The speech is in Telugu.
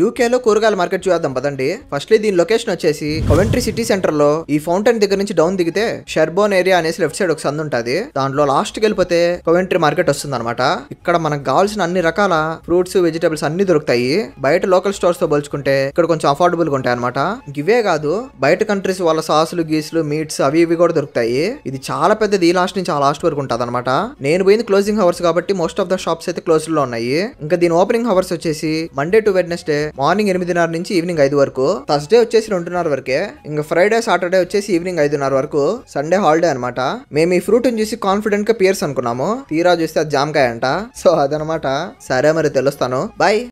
యూకేలో కూరగాయల మార్కెట్ చూద్దాం పదండి ఫస్ట్లీ దీని లొకేషన్ వచ్చేసి కవెంట్రీ సిటీ సెంటర్ లో ఈ ఫౌంటైన్ దగ్గర నుంచి డౌన్ దిగితే షర్బోన్ ఏరియా అనేసి లెఫ్ట్ సైడ్ ఒక సంద ఉంటుంది దాంట్లో లాస్ట్ కి వెళ్ళిపోతే కవెంట్రీ మార్కెట్ వస్తుంది అనమాట ఇక్కడ మనకు కావాల్సిన అన్ని రకాల ఫ్రూట్స్ వెజిటబుల్స్ అన్ని దొరుకుతాయి బయట లోకల్ స్టోర్స్ తో పోల్చుకుంటే ఇక్కడ కొంచెం అఫోర్డబుల్ గా ఉంటాయి అనమాట ఇవే కాదు బయట కంట్రీస్ వాళ్ళ సాసులు గీసులు మీట్స్ అవి ఇవి కూడా దొరుకుతాయి ఇది చాలా పెద్దది ఈ లాస్ట్ నుంచి ఆ లాస్ట్ వరకు ఉంటుంది అనమాట నేను పోయింది క్లోజింగ్ అవర్స్ కాబట్టి మోస్ట్ ఆఫ్ ద షాప్స్ అయితే క్లోజ్ లో ఉన్నాయి ఇంకా దీని ఓపెనింగ్ అవర్స్ వచ్చేసి మండే టు వెడ్నెస్డే మార్నింగ్ ఎనిమిదిన్నర నుంచి ఈవినింగ్ ఐదు వరకు థర్స్డే వచ్చేసి రెండున్నర వరకే ఇంకా ఫ్రైడే సాటర్డే వచ్చేసి ఈవినింగ్ ఐదున్నర వరకు సండే హాలిడే అనమాట మేము ఈ ఫ్రూట్ చూసి కాన్ఫిడెంట్ గా పియర్స్ అనుకున్నాము తీరా చూస్తే అది జామకాయ అంట సో అదనమాట సరే మరి తెలుస్తాను బాయ్